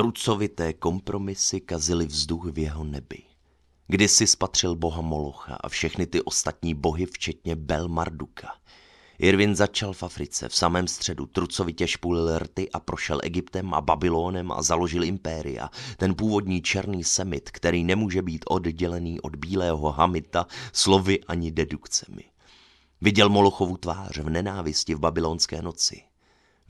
Trucovité kompromisy kazily vzduch v jeho nebi. Kdysi spatřil boha Molocha a všechny ty ostatní bohy, včetně Bel Marduka. Irvin začal v Africe, v samém středu, trucovitě špulil rty a prošel Egyptem a Babylonem a založil impéria. Ten původní černý semit, který nemůže být oddělený od bílého hamita slovy ani dedukcemi. Viděl Molochovu tvář v nenávisti v babylonské noci.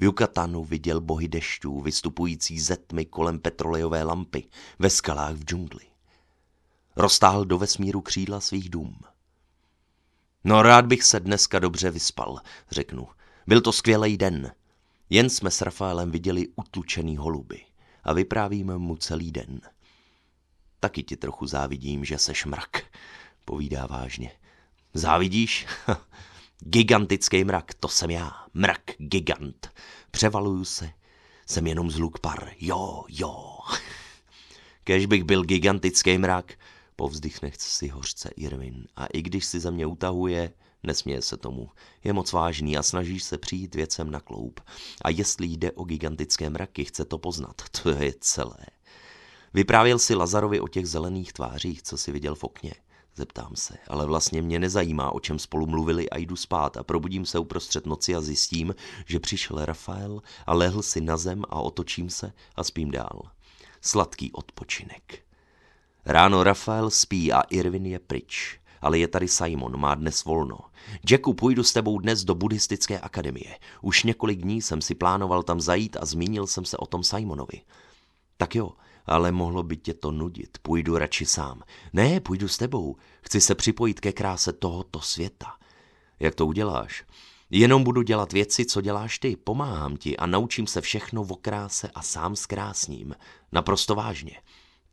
V Jukatanu viděl bohy dešťů vystupující ze tmy kolem petrolejové lampy ve skalách v džungli. Roztáhl do vesmíru křídla svých dům. No rád bych se dneska dobře vyspal, řeknu. Byl to skvělý den. Jen jsme s Rafaelem viděli utlučený holuby a vyprávíme mu celý den. Taky ti trochu závidím, že seš mrak, povídá vážně. Závidíš? Gigantický mrak, to jsem já. Mrak, gigant. Převaluju se. Jsem jenom zluk par. Jo, jo. Kež bych byl gigantický mrak, povzdychne si hořce Irvin. A i když si za mě utahuje, nesměje se tomu. Je moc vážný a snaží se přijít věcem na kloup. A jestli jde o gigantické mraky, chce to poznat. To je celé. Vyprávěl si Lazarovi o těch zelených tvářích, co si viděl v okně. Zeptám se, ale vlastně mě nezajímá, o čem spolu mluvili a jdu spát a probudím se uprostřed noci a zjistím, že přišel Rafael a lehl si na zem a otočím se a spím dál. Sladký odpočinek. Ráno Rafael spí a Irvin je pryč. Ale je tady Simon, má dnes volno. Jacku, půjdu s tebou dnes do buddhistické akademie. Už několik dní jsem si plánoval tam zajít a zmínil jsem se o tom Simonovi. Tak jo, ale mohlo by tě to nudit. Půjdu radši sám. Ne, půjdu s tebou. Chci se připojit ke kráse tohoto světa. Jak to uděláš? Jenom budu dělat věci, co děláš ty. Pomáhám ti a naučím se všechno o kráse a sám zkrásním. Naprosto vážně.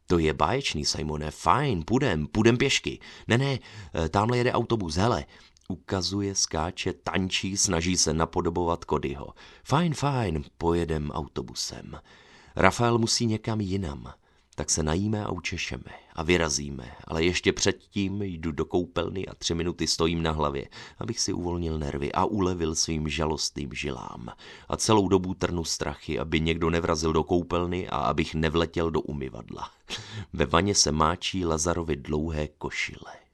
To je báječný, Simone. Fajn, půjdem, půjdem pěšky. Ne, ne, eh, tamhle jede autobus, hele. Ukazuje, skáče, tančí, snaží se napodobovat Kodyho. Fajn, fajn, pojedem autobusem. Rafael musí někam jinam, tak se najíme a učešeme a vyrazíme, ale ještě předtím jdu do koupelny a tři minuty stojím na hlavě, abych si uvolnil nervy a ulevil svým žalostným žilám. A celou dobu trnu strachy, aby někdo nevrazil do koupelny a abych nevletěl do umyvadla. Ve vaně se máčí Lazarovi dlouhé košile.